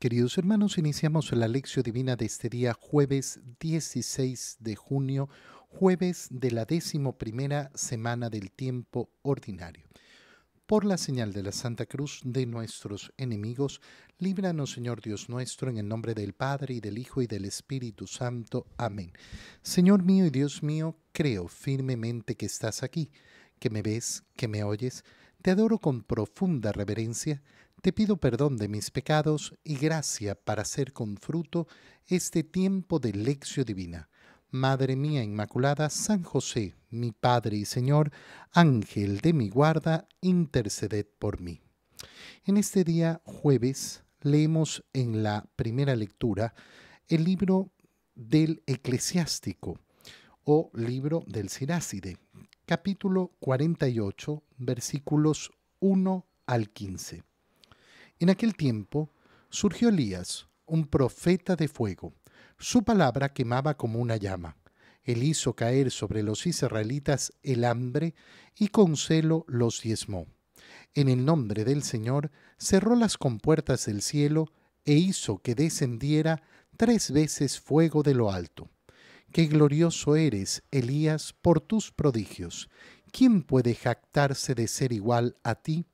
Queridos hermanos, iniciamos la lección divina de este día, jueves 16 de junio, jueves de la décimo primera semana del tiempo ordinario. Por la señal de la Santa Cruz de nuestros enemigos, líbranos Señor Dios nuestro, en el nombre del Padre y del Hijo y del Espíritu Santo. Amén. Señor mío y Dios mío, creo firmemente que estás aquí, que me ves, que me oyes. Te adoro con profunda reverencia te pido perdón de mis pecados y gracia para hacer con fruto este tiempo de lección divina. Madre mía Inmaculada, San José, mi Padre y Señor, Ángel de mi guarda, interceded por mí. En este día, jueves, leemos en la primera lectura el libro del eclesiástico o libro del Siráside, capítulo 48, versículos 1 al 15. En aquel tiempo surgió Elías, un profeta de fuego. Su palabra quemaba como una llama. Él hizo caer sobre los israelitas el hambre y con celo los diezmó. En el nombre del Señor cerró las compuertas del cielo e hizo que descendiera tres veces fuego de lo alto. Qué glorioso eres, Elías, por tus prodigios. ¿Quién puede jactarse de ser igual a ti?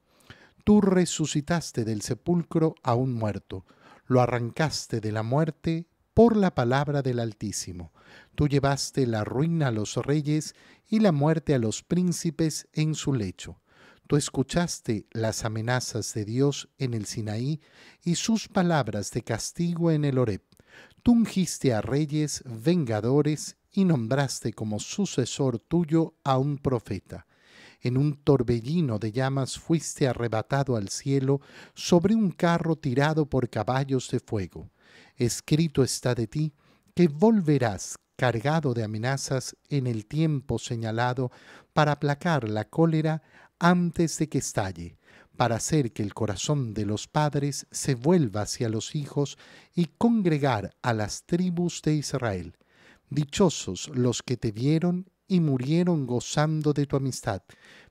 Tú resucitaste del sepulcro a un muerto, lo arrancaste de la muerte por la palabra del Altísimo. Tú llevaste la ruina a los reyes y la muerte a los príncipes en su lecho. Tú escuchaste las amenazas de Dios en el Sinaí y sus palabras de castigo en el Oreb. Tú ungiste a reyes vengadores y nombraste como sucesor tuyo a un profeta. En un torbellino de llamas fuiste arrebatado al cielo sobre un carro tirado por caballos de fuego. Escrito está de ti que volverás cargado de amenazas en el tiempo señalado para aplacar la cólera antes de que estalle, para hacer que el corazón de los padres se vuelva hacia los hijos y congregar a las tribus de Israel. Dichosos los que te vieron y murieron gozando de tu amistad,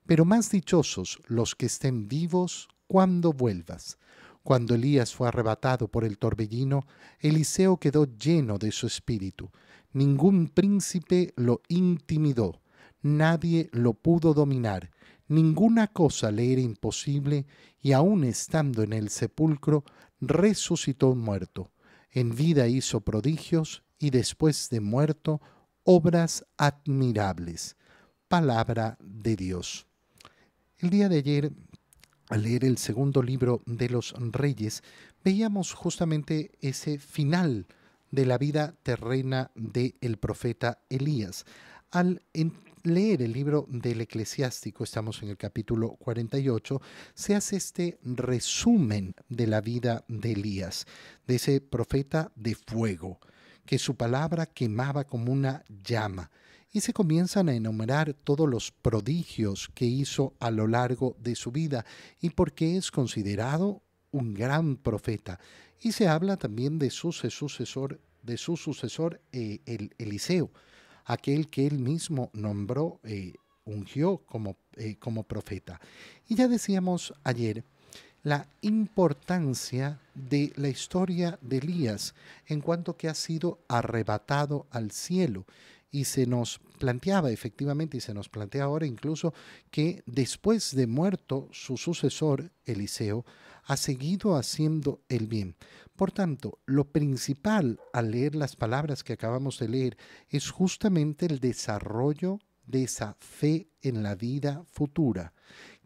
pero más dichosos los que estén vivos cuando vuelvas. Cuando Elías fue arrebatado por el torbellino, Eliseo quedó lleno de su espíritu. Ningún príncipe lo intimidó, nadie lo pudo dominar, ninguna cosa le era imposible, y aun estando en el sepulcro, resucitó muerto. En vida hizo prodigios y después de muerto obras admirables. Palabra de Dios. El día de ayer, al leer el segundo libro de los reyes, veíamos justamente ese final de la vida terrena del el profeta Elías. Al leer el libro del eclesiástico, estamos en el capítulo 48, se hace este resumen de la vida de Elías, de ese profeta de fuego que su palabra quemaba como una llama, y se comienzan a enumerar todos los prodigios que hizo a lo largo de su vida y porque es considerado un gran profeta. Y se habla también de su sucesor, de su sucesor eh, el, Eliseo, aquel que él mismo nombró, eh, ungió como, eh, como profeta. Y ya decíamos ayer, la importancia de la historia de Elías en cuanto que ha sido arrebatado al cielo. Y se nos planteaba efectivamente, y se nos plantea ahora incluso, que después de muerto su sucesor, Eliseo, ha seguido haciendo el bien. Por tanto, lo principal al leer las palabras que acabamos de leer es justamente el desarrollo de esa fe en la vida futura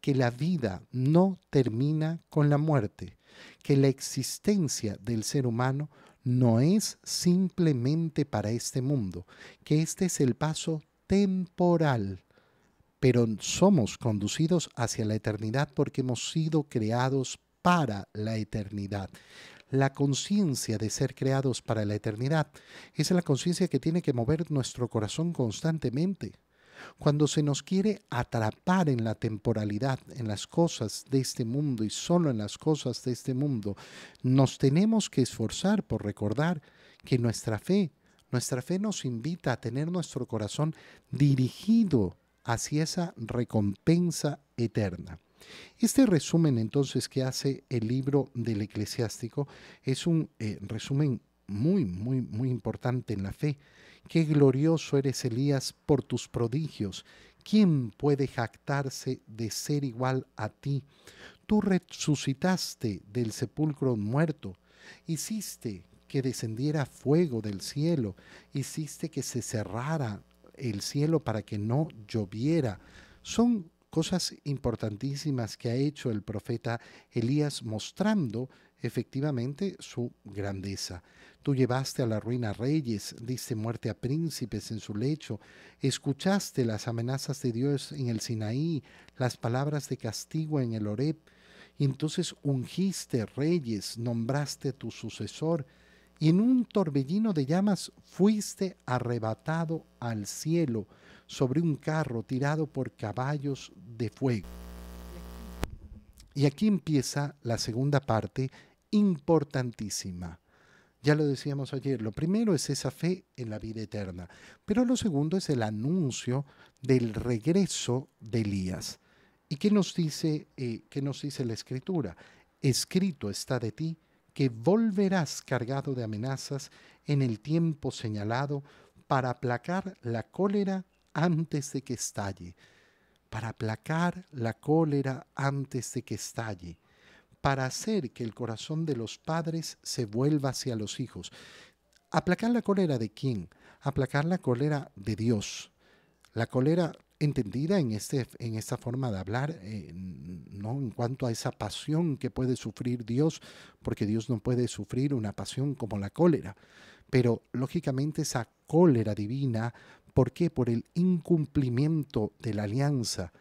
que la vida no termina con la muerte, que la existencia del ser humano no es simplemente para este mundo, que este es el paso temporal, pero somos conducidos hacia la eternidad porque hemos sido creados para la eternidad. La conciencia de ser creados para la eternidad es la conciencia que tiene que mover nuestro corazón constantemente. Cuando se nos quiere atrapar en la temporalidad, en las cosas de este mundo y solo en las cosas de este mundo, nos tenemos que esforzar por recordar que nuestra fe, nuestra fe nos invita a tener nuestro corazón dirigido hacia esa recompensa eterna. Este resumen entonces que hace el libro del eclesiástico es un eh, resumen muy, muy, muy importante en la fe Qué glorioso eres Elías por tus prodigios. ¿Quién puede jactarse de ser igual a ti? Tú resucitaste del sepulcro muerto, hiciste que descendiera fuego del cielo, hiciste que se cerrara el cielo para que no lloviera. Son cosas importantísimas que ha hecho el profeta Elías mostrando efectivamente su grandeza. Tú llevaste a la ruina reyes, diste muerte a príncipes en su lecho, escuchaste las amenazas de Dios en el Sinaí, las palabras de castigo en el Horeb, y entonces ungiste reyes, nombraste tu sucesor, y en un torbellino de llamas fuiste arrebatado al cielo sobre un carro tirado por caballos de fuego. Y aquí empieza la segunda parte importantísima. Ya lo decíamos ayer, lo primero es esa fe en la vida eterna, pero lo segundo es el anuncio del regreso de Elías. ¿Y qué nos dice, eh, qué nos dice la escritura? Escrito está de ti que volverás cargado de amenazas en el tiempo señalado para aplacar la cólera antes de que estalle. Para aplacar la cólera antes de que estalle para hacer que el corazón de los padres se vuelva hacia los hijos. ¿Aplacar la cólera de quién? Aplacar la cólera de Dios. La cólera entendida en, este, en esta forma de hablar, eh, ¿no? en cuanto a esa pasión que puede sufrir Dios, porque Dios no puede sufrir una pasión como la cólera, pero lógicamente esa cólera divina, ¿por qué? Por el incumplimiento de la alianza,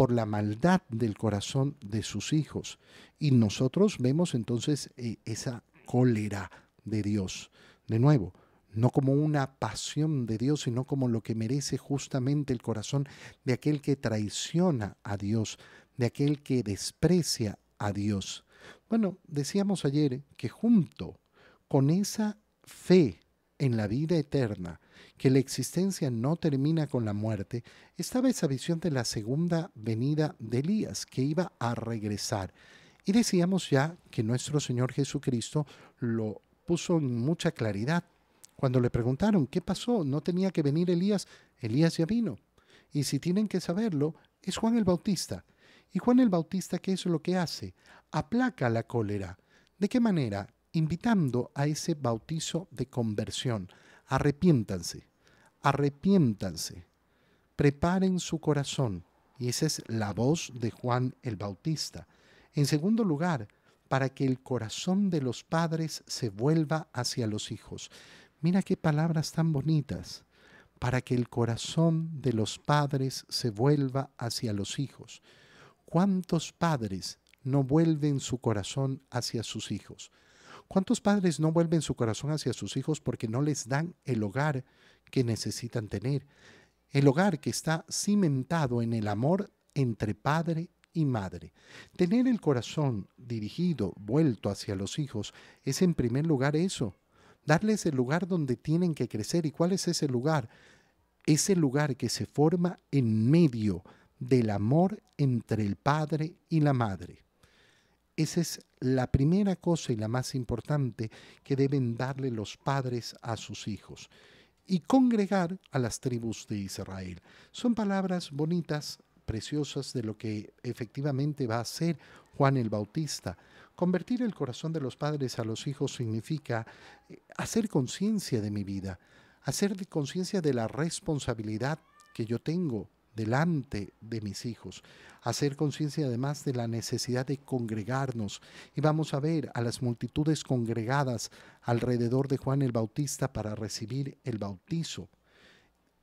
por la maldad del corazón de sus hijos. Y nosotros vemos entonces eh, esa cólera de Dios. De nuevo, no como una pasión de Dios, sino como lo que merece justamente el corazón de aquel que traiciona a Dios, de aquel que desprecia a Dios. Bueno, decíamos ayer que junto con esa fe en la vida eterna, que la existencia no termina con la muerte, estaba esa visión de la segunda venida de Elías, que iba a regresar. Y decíamos ya que nuestro Señor Jesucristo lo puso en mucha claridad. Cuando le preguntaron, ¿qué pasó? ¿No tenía que venir Elías? Elías ya vino. Y si tienen que saberlo, es Juan el Bautista. ¿Y Juan el Bautista qué es lo que hace? Aplaca la cólera. ¿De qué manera? Invitando a ese bautizo de conversión, Arrepiéntanse, arrepiéntanse, preparen su corazón. Y esa es la voz de Juan el Bautista. En segundo lugar, para que el corazón de los padres se vuelva hacia los hijos. Mira qué palabras tan bonitas. Para que el corazón de los padres se vuelva hacia los hijos. ¿Cuántos padres no vuelven su corazón hacia sus hijos? ¿Cuántos padres no vuelven su corazón hacia sus hijos porque no les dan el hogar que necesitan tener? El hogar que está cimentado en el amor entre padre y madre. Tener el corazón dirigido, vuelto hacia los hijos, es en primer lugar eso. Darles el lugar donde tienen que crecer. ¿Y cuál es ese lugar? Ese lugar que se forma en medio del amor entre el padre y la madre. Esa es la primera cosa y la más importante que deben darle los padres a sus hijos. Y congregar a las tribus de Israel. Son palabras bonitas, preciosas de lo que efectivamente va a hacer Juan el Bautista. Convertir el corazón de los padres a los hijos significa eh, hacer conciencia de mi vida, hacer conciencia de la responsabilidad que yo tengo delante de mis hijos. Hacer conciencia además de la necesidad de congregarnos. Y vamos a ver a las multitudes congregadas alrededor de Juan el Bautista para recibir el bautizo.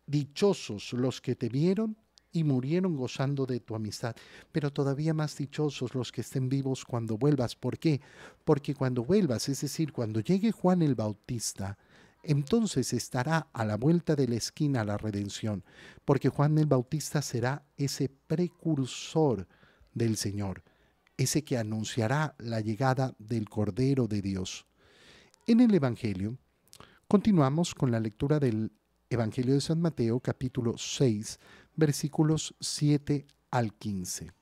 Dichosos los que te vieron y murieron gozando de tu amistad, pero todavía más dichosos los que estén vivos cuando vuelvas. ¿Por qué? Porque cuando vuelvas, es decir, cuando llegue Juan el Bautista, entonces estará a la vuelta de la esquina la redención, porque Juan el Bautista será ese precursor del Señor, ese que anunciará la llegada del Cordero de Dios. En el Evangelio, continuamos con la lectura del Evangelio de San Mateo capítulo 6, versículos 7 al 15.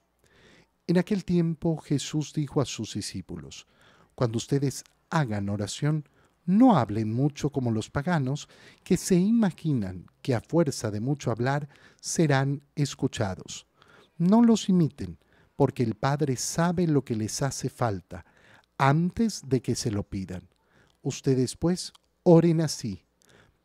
En aquel tiempo Jesús dijo a sus discípulos, Cuando ustedes hagan oración, no hablen mucho como los paganos, que se imaginan que a fuerza de mucho hablar serán escuchados. No los imiten, porque el Padre sabe lo que les hace falta antes de que se lo pidan. Ustedes pues oren así.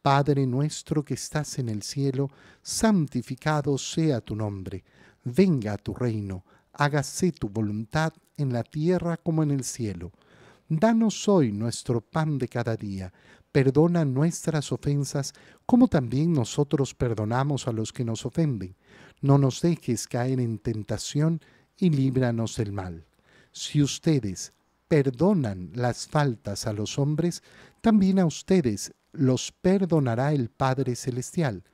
Padre nuestro que estás en el cielo, santificado sea tu nombre. Venga a tu reino, hágase tu voluntad en la tierra como en el cielo. Danos hoy nuestro pan de cada día. Perdona nuestras ofensas como también nosotros perdonamos a los que nos ofenden. No nos dejes caer en tentación y líbranos del mal. Si ustedes perdonan las faltas a los hombres, también a ustedes los perdonará el Padre Celestial.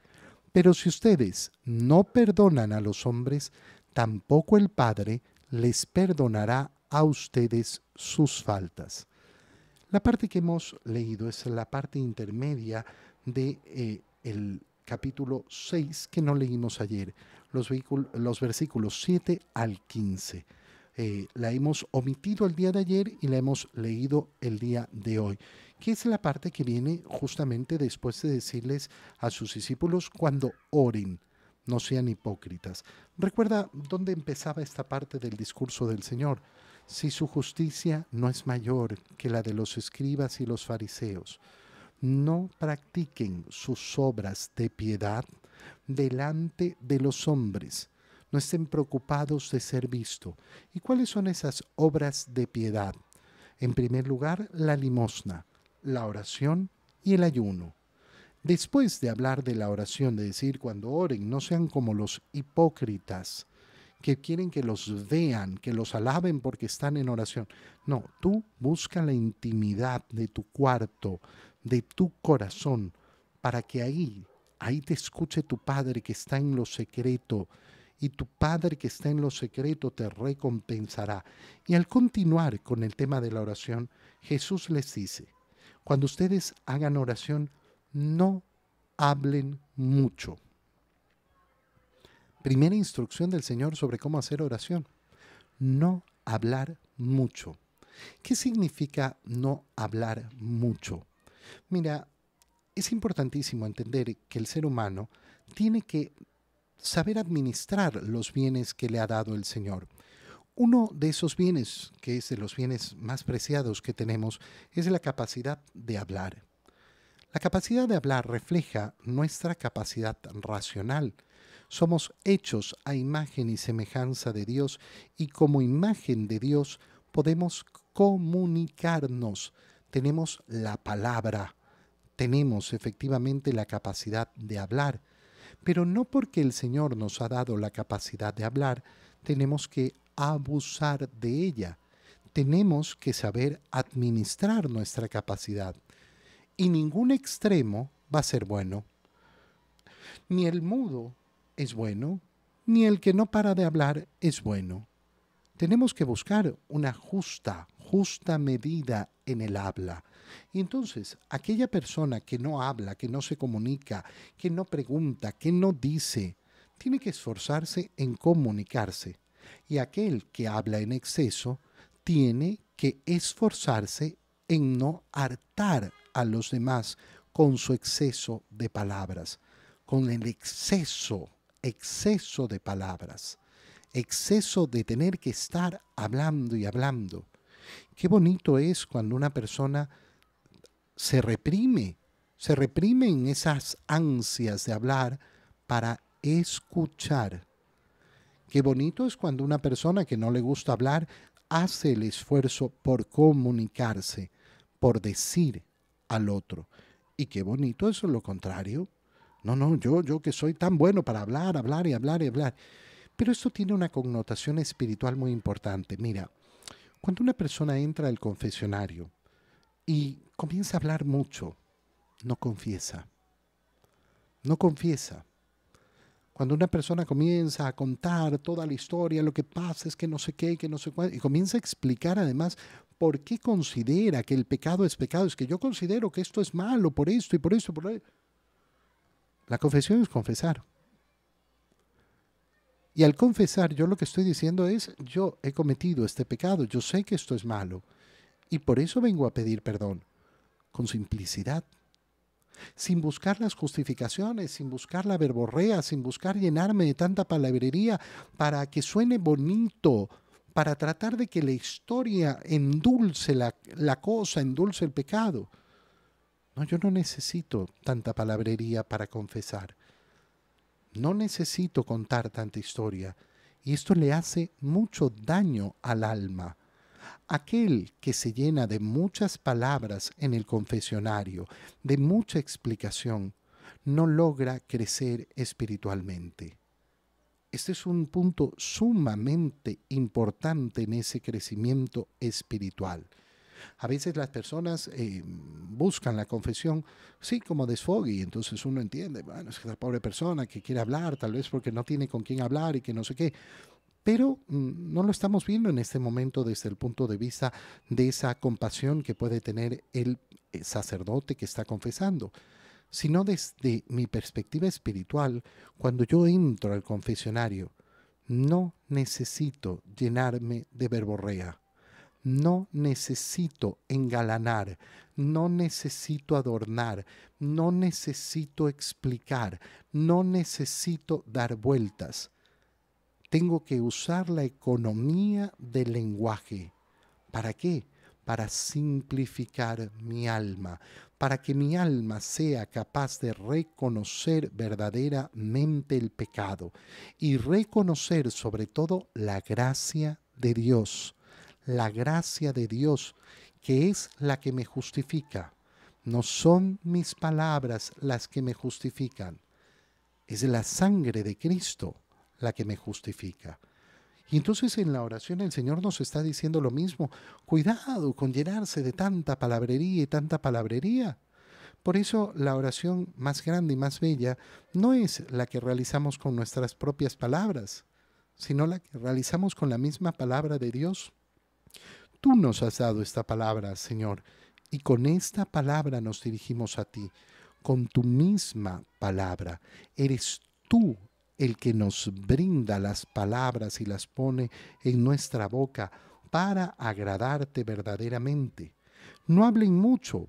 Pero si ustedes no perdonan a los hombres, tampoco el Padre les perdonará a ustedes sus faltas. La parte que hemos leído es la parte intermedia de eh, el capítulo 6 que no leímos ayer, los, los versículos 7 al 15. Eh, la hemos omitido el día de ayer y la hemos leído el día de hoy, que es la parte que viene justamente después de decirles a sus discípulos cuando oren, no sean hipócritas. Recuerda dónde empezaba esta parte del discurso del Señor si su justicia no es mayor que la de los escribas y los fariseos, no practiquen sus obras de piedad delante de los hombres, no estén preocupados de ser visto. ¿Y cuáles son esas obras de piedad? En primer lugar, la limosna, la oración y el ayuno. Después de hablar de la oración, de decir, cuando oren, no sean como los hipócritas, que quieren que los vean, que los alaben porque están en oración. No, tú busca la intimidad de tu cuarto, de tu corazón, para que ahí, ahí te escuche tu Padre que está en lo secreto, y tu Padre que está en lo secreto te recompensará. Y al continuar con el tema de la oración, Jesús les dice, cuando ustedes hagan oración, no hablen mucho primera instrucción del Señor sobre cómo hacer oración. No hablar mucho. ¿Qué significa no hablar mucho? Mira, es importantísimo entender que el ser humano tiene que saber administrar los bienes que le ha dado el Señor. Uno de esos bienes, que es de los bienes más preciados que tenemos, es la capacidad de hablar. La capacidad de hablar refleja nuestra capacidad racional. Somos hechos a imagen y semejanza de Dios y como imagen de Dios podemos comunicarnos. Tenemos la palabra, tenemos efectivamente la capacidad de hablar, pero no porque el Señor nos ha dado la capacidad de hablar, tenemos que abusar de ella. Tenemos que saber administrar nuestra capacidad y ningún extremo va a ser bueno. Ni el mudo es bueno, ni el que no para de hablar es bueno. Tenemos que buscar una justa, justa medida en el habla. Y entonces, aquella persona que no habla, que no se comunica, que no pregunta, que no dice, tiene que esforzarse en comunicarse. Y aquel que habla en exceso, tiene que esforzarse en no hartar a los demás con su exceso de palabras, con el exceso, exceso de palabras, exceso de tener que estar hablando y hablando. Qué bonito es cuando una persona se reprime, se reprime en esas ansias de hablar para escuchar. Qué bonito es cuando una persona que no le gusta hablar hace el esfuerzo por comunicarse, por decir, al otro. Y qué bonito, eso es lo contrario. No, no, yo, yo que soy tan bueno para hablar, hablar y hablar y hablar. Pero esto tiene una connotación espiritual muy importante. Mira, cuando una persona entra al confesionario y comienza a hablar mucho, no confiesa. No confiesa. Cuando una persona comienza a contar toda la historia, lo que pasa es que no sé qué, que no sé cuál, y comienza a explicar además ¿Por qué considera que el pecado es pecado? Es que yo considero que esto es malo por esto y por esto y por La confesión es confesar. Y al confesar, yo lo que estoy diciendo es, yo he cometido este pecado, yo sé que esto es malo, y por eso vengo a pedir perdón, con simplicidad, sin buscar las justificaciones, sin buscar la verborrea, sin buscar llenarme de tanta palabrería para que suene bonito, para tratar de que la historia endulce la, cosa, endulce el pecado. No, yo no necesito tanta palabrería para confesar. No necesito contar tanta historia. Y esto le hace mucho daño al alma. Aquel que se llena de muchas palabras en el confesionario, de mucha explicación, no logra crecer espiritualmente. Este es un punto sumamente importante en ese crecimiento espiritual. A veces las personas eh, buscan la confesión, sí, como desfogue, y entonces uno entiende, bueno, es la pobre persona que quiere hablar, tal vez porque no tiene con quién hablar y que no sé qué. Pero mm, no lo estamos viendo en este momento desde el punto de vista de esa compasión que puede tener el eh, sacerdote que está confesando sino desde mi perspectiva espiritual, cuando yo entro al confesionario, no necesito llenarme de verborrea, no necesito engalanar, no necesito adornar, no necesito explicar, no necesito dar vueltas. Tengo que usar la economía del lenguaje. ¿Para qué? Para simplificar mi alma, para que mi alma sea capaz de reconocer verdaderamente el pecado y reconocer sobre todo la gracia de Dios, la gracia de Dios que es la que me justifica. No son mis palabras las que me justifican, es la sangre de Cristo la que me justifica. Y entonces en la oración el Señor nos está diciendo lo mismo. Cuidado con llenarse de tanta palabrería y tanta palabrería. Por eso la oración más grande y más bella no es la que realizamos con nuestras propias palabras, sino la que realizamos con la misma palabra de Dios. Tú nos has dado esta palabra, Señor, y con esta palabra nos dirigimos a ti, con tu misma palabra. Eres tú el que nos brinda las palabras y las pone en nuestra boca para agradarte verdaderamente. No hablen mucho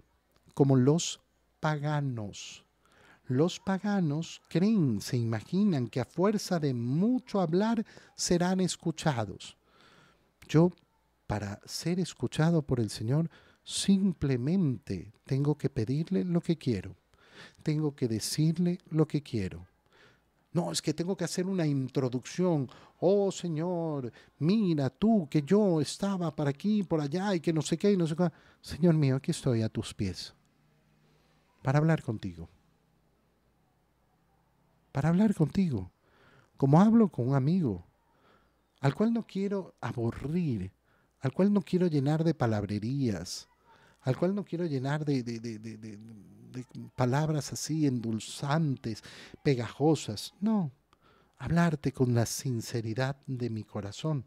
como los paganos. Los paganos creen, se imaginan que a fuerza de mucho hablar serán escuchados. Yo, para ser escuchado por el Señor, simplemente tengo que pedirle lo que quiero. Tengo que decirle lo que quiero. No, es que tengo que hacer una introducción. Oh Señor, mira tú que yo estaba para aquí, por allá y que no sé qué y no sé qué. Señor mío, aquí estoy a tus pies para hablar contigo. Para hablar contigo. Como hablo con un amigo, al cual no quiero aburrir, al cual no quiero llenar de palabrerías, al cual no quiero llenar de palabras así endulzantes, pegajosas. No, hablarte con la sinceridad de mi corazón.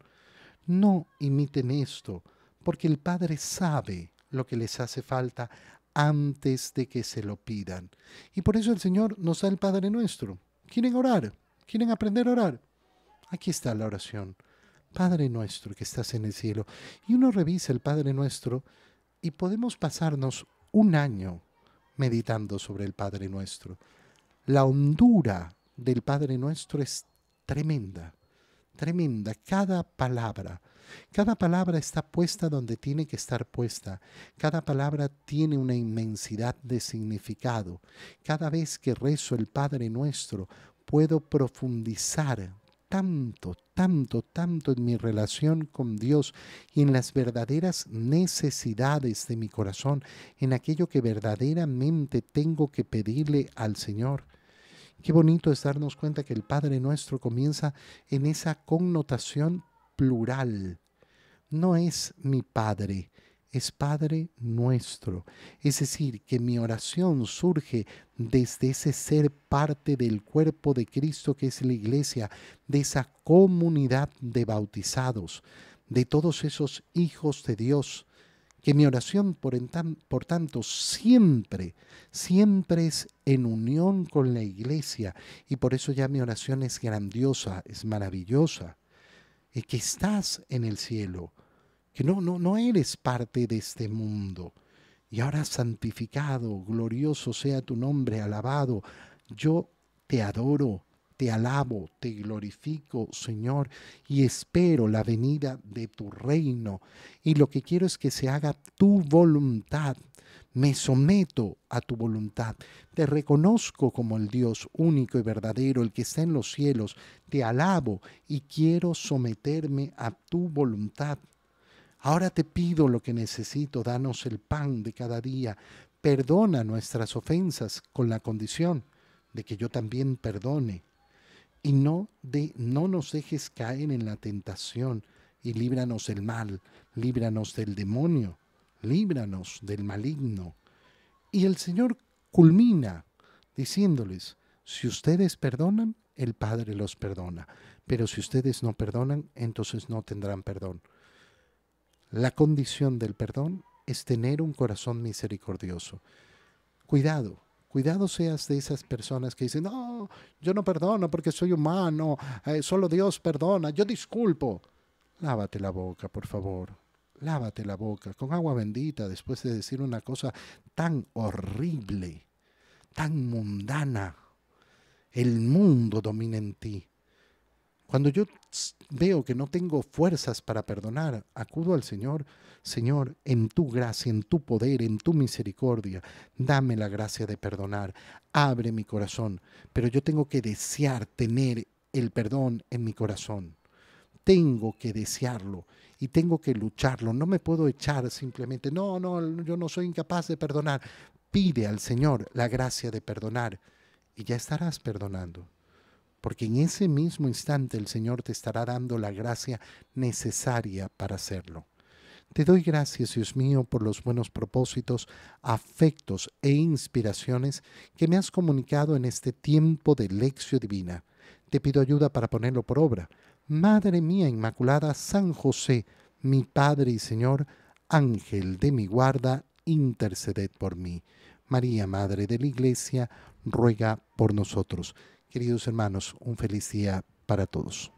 No imiten esto, porque el Padre sabe lo que les hace falta antes de que se lo pidan. Y por eso el Señor nos da el Padre nuestro. ¿Quieren orar? ¿Quieren aprender a orar? Aquí está la oración. Padre nuestro que estás en el cielo. Y uno revisa el Padre nuestro y podemos pasarnos un año meditando sobre el Padre Nuestro. La hondura del Padre Nuestro es tremenda, tremenda. Cada palabra, cada palabra está puesta donde tiene que estar puesta. Cada palabra tiene una inmensidad de significado. Cada vez que rezo el Padre Nuestro, puedo profundizar tanto, tanto, tanto en mi relación con Dios y en las verdaderas necesidades de mi corazón, en aquello que verdaderamente tengo que pedirle al Señor. Qué bonito es darnos cuenta que el Padre nuestro comienza en esa connotación plural. No es mi Padre, es Padre nuestro. Es decir, que mi oración surge desde ese ser parte del cuerpo de Cristo que es la iglesia, de esa comunidad de bautizados, de todos esos hijos de Dios. Que mi oración, por, tanto, siempre, siempre es en unión con la iglesia. Y por eso ya mi oración es grandiosa, es maravillosa. Y que estás en el cielo que no, no, no eres parte de este mundo. Y ahora santificado, glorioso sea tu nombre, alabado. Yo te adoro, te alabo, te glorifico, Señor, y espero la venida de tu reino. Y lo que quiero es que se haga tu voluntad. Me someto a tu voluntad. Te reconozco como el Dios único y verdadero, el que está en los cielos. Te alabo y quiero someterme a tu voluntad. Ahora te pido lo que necesito, danos el pan de cada día, perdona nuestras ofensas con la condición de que yo también perdone. Y no, de, no nos dejes caer en la tentación y líbranos del mal, líbranos del demonio, líbranos del maligno. Y el Señor culmina diciéndoles, si ustedes perdonan, el Padre los perdona, pero si ustedes no perdonan, entonces no tendrán perdón. La condición del perdón es tener un corazón misericordioso. Cuidado, cuidado seas de esas personas que dicen, no, yo no perdono porque soy humano, eh, solo Dios perdona, yo disculpo. Lávate la boca, por favor. Lávate la boca con agua bendita después de decir una cosa tan horrible, tan mundana. El mundo domina en ti. Cuando yo veo que no tengo fuerzas para perdonar, acudo al Señor. Señor, en tu gracia, en tu poder, en tu misericordia, dame la gracia de perdonar. Abre mi corazón. Pero yo tengo que desear tener el perdón en mi corazón. Tengo que desearlo y tengo que lucharlo. No me puedo echar simplemente, no, no, yo no soy incapaz de perdonar. Pide al Señor la gracia de perdonar y ya estarás perdonando porque en ese mismo instante el Señor te estará dando la gracia necesaria para hacerlo. Te doy gracias, Dios mío, por los buenos propósitos, afectos e inspiraciones que me has comunicado en este tiempo de lección divina. Te pido ayuda para ponerlo por obra. Madre mía Inmaculada, San José, mi Padre y Señor, Ángel de mi guarda, interceded por mí. María, Madre de la Iglesia, ruega por nosotros. Queridos hermanos, un feliz día para todos.